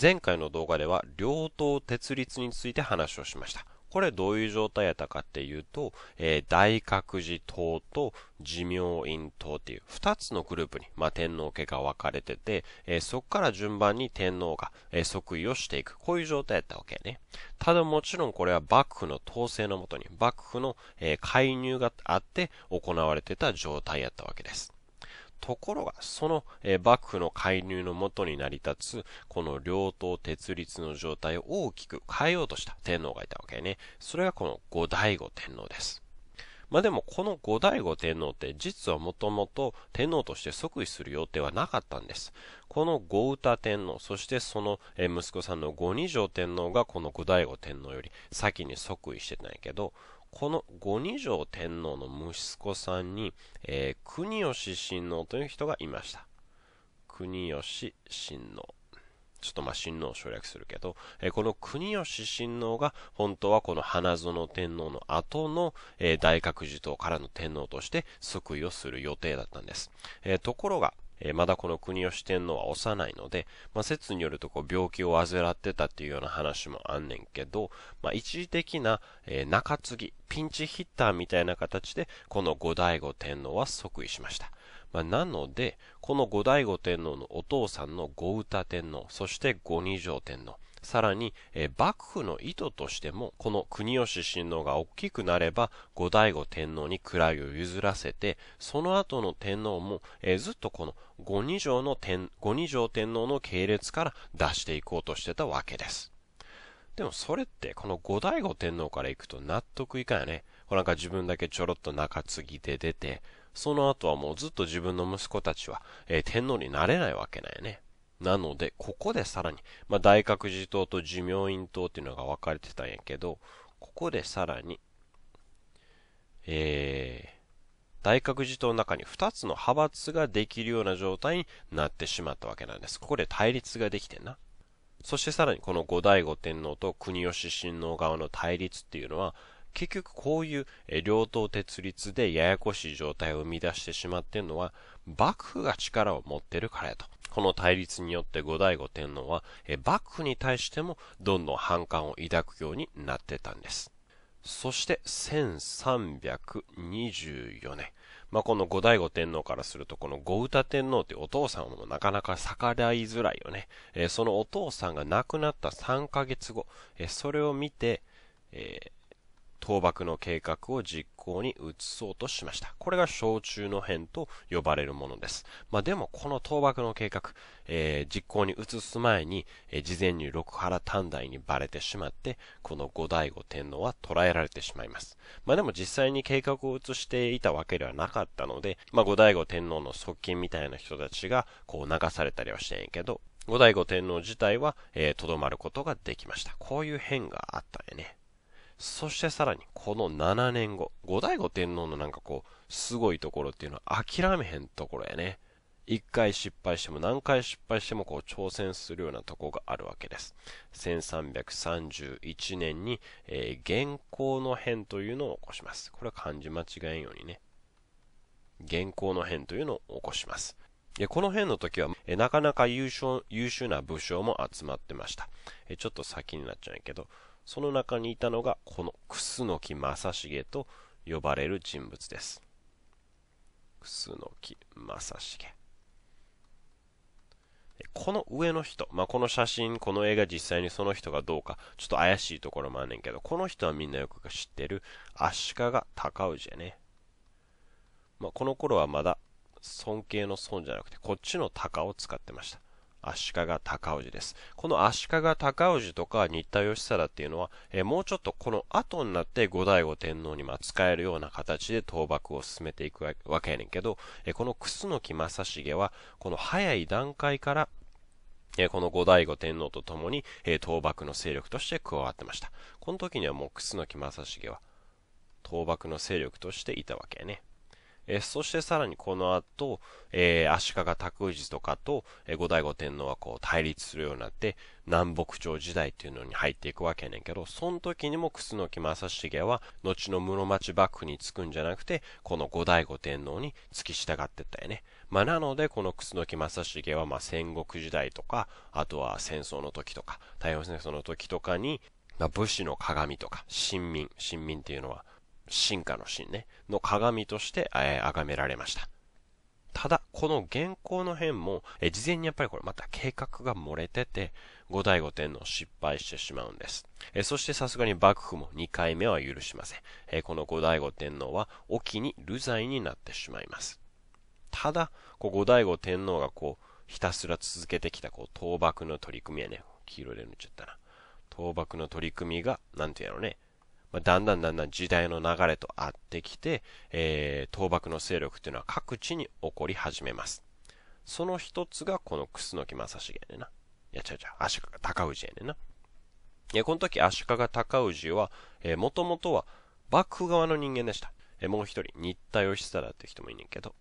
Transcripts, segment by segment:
前回の動画では両党鉄立について話をしました。これどういう状態やったかっていうと、えー、大覚寺党と寿命院党っていう二つのグループに、まあ、天皇家が分かれてて、えー、そこから順番に天皇が、えー、即位をしていく。こういう状態やったわけね。ただもちろんこれは幕府の統制のもとに、幕府の、え介入があって行われてた状態やったわけです。ところが、その、え幕府の介入のもとに成り立つ、この両党鉄立の状態を大きく変えようとした天皇がいたわけね。それがこの後醍醐天皇です。まあでもこの後醍醐天皇って実はもともと天皇として即位する予定はなかったんです。この五歌天皇、そしてその息子さんの五二条天皇がこの後醍醐天皇より先に即位してたんやけど、この五二条天皇の息子さんに、えー、国吉親王という人がいました。国吉親王。ちょっとまあ親王を省略するけど、えー、この国吉親王が本当はこの花園天皇の後の、えー、大覚寺統からの天皇として即位をする予定だったんです。えー、ところが、えまだこの国吉天皇は幼いので、まあ、説によるとこう病気を患ってたっていうような話もあんねんけど、まあ、一時的な、え中継ぎ、ピンチヒッターみたいな形で、この後醍醐天皇は即位しました。まあ、なので、この後醍醐天皇のお父さんの後歌天皇、そして後二条天皇、さらに、えー、幕府の意図としても、この国吉親王が大きくなれば、後醍醐天皇に位を譲らせて、その後の天皇も、えー、ずっとこの五二条の天、五二条天皇の系列から出していこうとしてたわけです。でもそれって、この後醍醐天皇から行くと納得いかんよね。こうなんか自分だけちょろっと中継ぎで出て、その後はもうずっと自分の息子たちは、えー、天皇になれないわけないね。なので、ここでさらに、まあ、大覚寺党と寿命院党っていうのが分かれてたんやけど、ここでさらに、えー、大覚寺党の中に2つの派閥ができるような状態になってしまったわけなんです。ここで対立ができてんな。そしてさらにこの後醍醐天皇と国吉親王側の対立っていうのは、結局こういう両党鉄立でややこしい状態を生み出してしまっているのは、幕府が力を持っているからやと。この対立によって後醍醐天皇は、幕府に対してもどんどん反感を抱くようになってたんです。そして1324年。まあ、この後醍醐天皇からすると、この後歌天皇ってお父さんもなかなか逆らいづらいよね。えー、そのお父さんが亡くなった3ヶ月後、えー、それを見て、えー倒幕の計画を実行に移そうとしました。これが小中の変と呼ばれるものです。まあ、でもこの倒幕の計画、えー、実行に移す前に、えー、事前に六原短大にバレてしまって、この後醍醐天皇は捕らえられてしまいます。まあ、でも実際に計画を移していたわけではなかったので、まあ、後醍醐天皇の側近みたいな人たちがこう流されたりはしてんけど、後醍醐天皇自体は、えー、とどまることができました。こういう変があったんやね。そしてさらにこの7年後、後醍醐天皇のなんかこう、すごいところっていうのは諦めへんところやね。一回失敗しても何回失敗してもこう挑戦するようなとこがあるわけです。1331年に、えー、原稿の変というのを起こします。これは漢字間違えんようにね。原稿の変というのを起こします。この辺の時は、なかなか優秀優秀な武将も集まってましたちょっと先になっちゃうんやけど、その中にいたのがこの楠木正成と呼ばれる人物です。楠木正成。この上の人、まあ、この写真、この映画実際にその人がどうか、ちょっと怪しいところもあんねんけど、この人はみんなよく知ってる、足利尊氏やね。まあ、この頃はまだ、尊敬の尊じゃなくて、こっちの鷹を使ってました。足利尊氏です。この足利尊氏とか新田義貞っていうのは、えー、もうちょっとこの後になって後醍醐天皇にま使えるような形で倒幕を進めていくわけやねんけど、えー、この楠木正成は、この早い段階から、えー、この後醍醐天皇と共に、え倒幕の勢力として加わってました。この時にはもう楠木正成は、倒幕の勢力としていたわけやね。えそしてさらにこの後、えー、足利拓氏とかと、えー、後醍醐天皇はこう対立するようになって、南北朝時代っていうのに入っていくわけやねんけど、その時にも楠木正成は、後の室町幕府につくんじゃなくて、この後醍醐天皇に付き従ってったよね。まあ、なので、この楠木正成は、ま戦国時代とか、あとは戦争の時とか、太平洋戦争の時とかに、まあ、武士の鏡とか、臣民、臣民っていうのは、進化の神ね、の鏡として、えー、崇められました。ただ、この原稿の辺も、えー、事前にやっぱりこれまた計画が漏れてて、五醍五天皇失敗してしまうんです。えー、そしてさすがに幕府も2回目は許しません。えー、この五醍五天皇は、沖に流罪になってしまいます。ただ、こう五代五天皇がこう、ひたすら続けてきた、こう、倒幕の取り組みやね、黄色で塗っちゃったな。倒幕の取り組みが、なんていうね、まあ、だんだんだんだん時代の流れと合ってきて、えー、倒幕の勢力というのは各地に起こり始めます。その一つがこの楠木正成やねんな。いや、違う違う、足利尊氏やねんな。え、この時足利尊氏は、えー、もともとは幕府側の人間でした。えー、もう一人、新田義貞って人もいねんけど。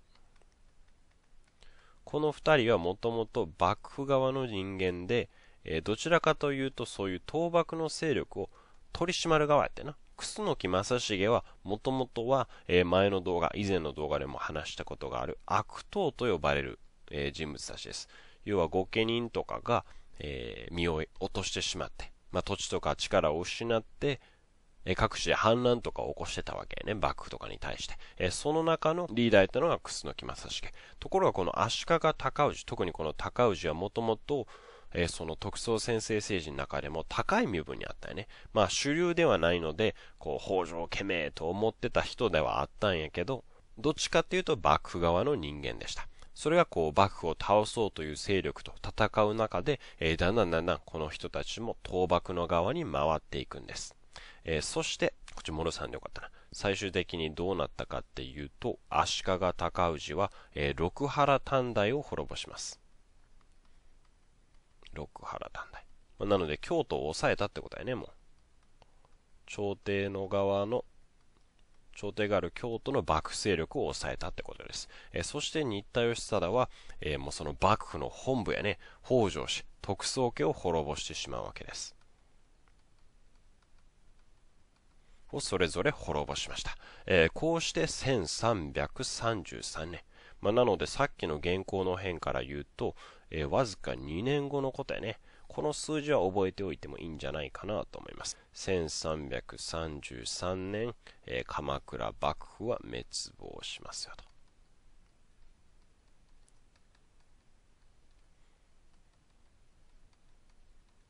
この二人はもともと幕府側の人間で、えー、どちらかというとそういう倒幕の勢力を取り締まる側やってな。楠木正成は、もともとは、え前の動画、以前の動画でも話したことがある悪党と呼ばれる、え人物たちです。要は御家人とかが、え身を落としてしまって、まあ、土地とか力を失って、え各地で反乱とかを起こしてたわけね。幕府とかに対して。えその中のリーダーやったのが楠木正成。ところがこの足利尊氏、特にこの尊氏はもともと、えー、その特捜先生政治の中でも高い身分にあったよね。まあ主流ではないので、こう、北条家名と思ってた人ではあったんやけど、どっちかっていうと幕府側の人間でした。それがこう幕府を倒そうという勢力と戦う中で、えー、だんだんだんだんこの人たちも倒幕の側に回っていくんです。えー、そして、こっちろさんでよかったな。最終的にどうなったかっていうと、足利尊氏は、えー、六原短大を滅ぼします。六原短大。まあ、なので、京都を抑えたってことやね、もう。朝廷の側の、朝廷がある京都の幕府勢力を抑えたってことです。えー、そして新田義貞は、えー、もうその幕府の本部やね、北条氏、徳宗家を滅ぼしてしまうわけです。をそれぞれ滅ぼしました。えー、こうして1333年、まあ、なのでさっきの原稿の辺から言うと、えー、わずか2年後のことやね。この数字は覚えておいてもいいんじゃないかなと思います。1333年、えー、鎌倉幕府は滅亡しますよと。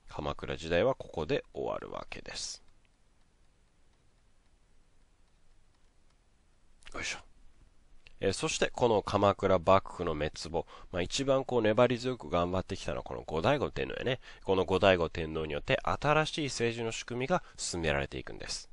鎌倉時代はここで終わるわけです。えそしてこの鎌倉幕府の滅亡、まあ、一番こう粘り強く頑張ってきたのはこの後醍醐天皇やね、この後醍醐天皇によって新しい政治の仕組みが進められていくんです。